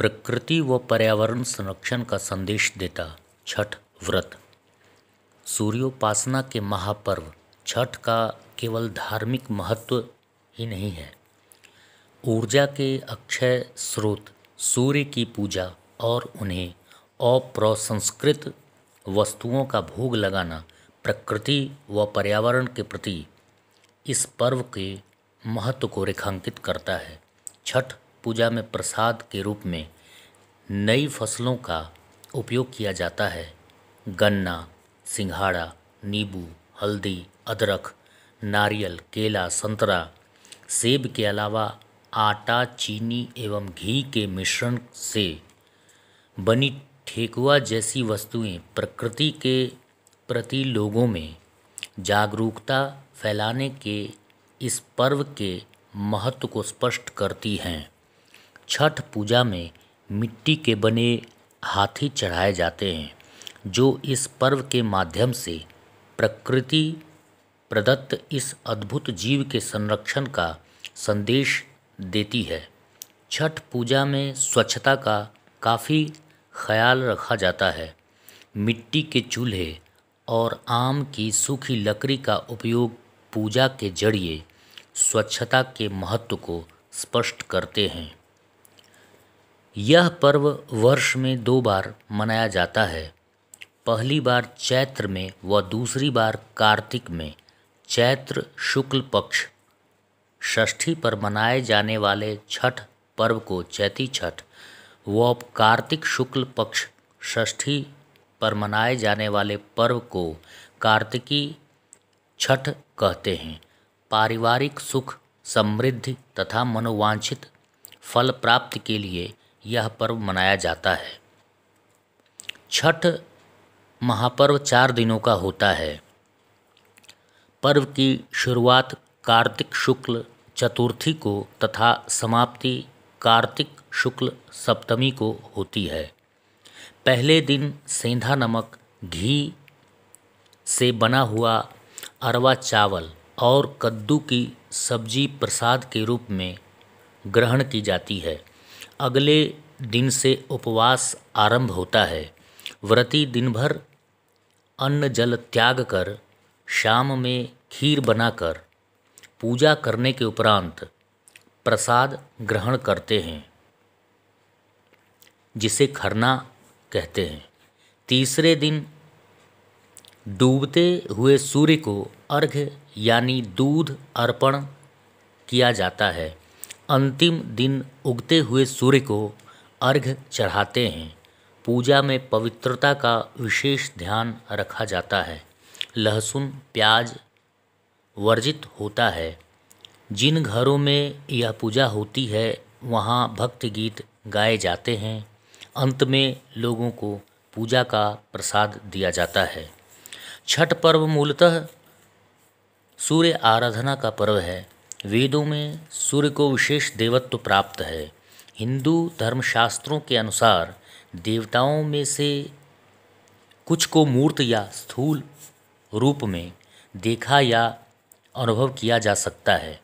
प्रकृति व पर्यावरण संरक्षण का संदेश देता छठ व्रत सूर्योपासना के महापर्व छठ का केवल धार्मिक महत्व ही नहीं है ऊर्जा के अक्षय स्रोत सूर्य की पूजा और उन्हें अप्रसंस्कृत वस्तुओं का भोग लगाना प्रकृति व पर्यावरण के प्रति इस पर्व के महत्व को रेखांकित करता है छठ पूजा में प्रसाद के रूप में नई फसलों का उपयोग किया जाता है गन्ना सिंघाड़ा नींबू हल्दी अदरक नारियल केला संतरा सेब के अलावा आटा चीनी एवं घी के मिश्रण से बनी ठेकुआ जैसी वस्तुएं प्रकृति के प्रति लोगों में जागरूकता फैलाने के इस पर्व के महत्व को स्पष्ट करती हैं छठ पूजा में मिट्टी के बने हाथी चढ़ाए जाते हैं जो इस पर्व के माध्यम से प्रकृति प्रदत्त इस अद्भुत जीव के संरक्षण का संदेश देती है छठ पूजा में स्वच्छता का काफ़ी ख्याल रखा जाता है मिट्टी के चूल्हे और आम की सूखी लकड़ी का उपयोग पूजा के जरिए स्वच्छता के महत्व को स्पष्ट करते हैं यह पर्व वर्ष में दो बार मनाया जाता है पहली बार चैत्र में व दूसरी बार कार्तिक में चैत्र शुक्ल पक्ष षष्ठी पर मनाए जाने वाले छठ पर्व को चैती छठ व कार्तिक शुक्ल पक्ष षष्ठी पर मनाए जाने वाले पर्व को कार्तिकी छठ कहते हैं पारिवारिक सुख समृद्धि तथा मनोवांछित फल प्राप्ति के लिए यह पर्व मनाया जाता है छठ महापर्व चार दिनों का होता है पर्व की शुरुआत कार्तिक शुक्ल चतुर्थी को तथा समाप्ति कार्तिक शुक्ल सप्तमी को होती है पहले दिन सेंधा नमक घी से बना हुआ अरवा चावल और कद्दू की सब्जी प्रसाद के रूप में ग्रहण की जाती है अगले दिन से उपवास आरंभ होता है व्रती दिन भर अन्न जल त्याग कर शाम में खीर बनाकर पूजा करने के उपरांत प्रसाद ग्रहण करते हैं जिसे खरना कहते हैं तीसरे दिन डूबते हुए सूर्य को अर्घ्य यानी दूध अर्पण किया जाता है अंतिम दिन उगते हुए सूर्य को अर्घ चढ़ाते हैं पूजा में पवित्रता का विशेष ध्यान रखा जाता है लहसुन प्याज वर्जित होता है जिन घरों में यह पूजा होती है वहाँ भक्त गीत गाए जाते हैं अंत में लोगों को पूजा का प्रसाद दिया जाता है छठ पर्व मूलतः सूर्य आराधना का पर्व है वेदों में सूर्य को विशेष देवत्व प्राप्त है हिंदू धर्मशास्त्रों के अनुसार देवताओं में से कुछ को मूर्त या स्थूल रूप में देखा या अनुभव किया जा सकता है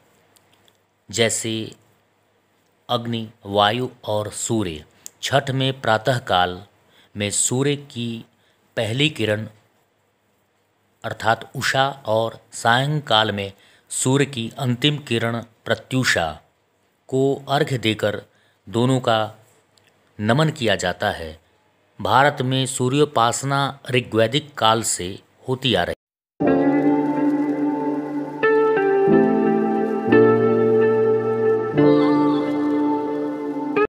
जैसे अग्नि वायु और सूर्य छठ में प्रातःकाल में सूर्य की पहली किरण अर्थात उषा और सायंकाल में सूर्य की अंतिम किरण प्रत्यूषा को अर्घ्य देकर दोनों का नमन किया जाता है भारत में सूर्योपासना ऋग्वैदिक काल से होती आ रही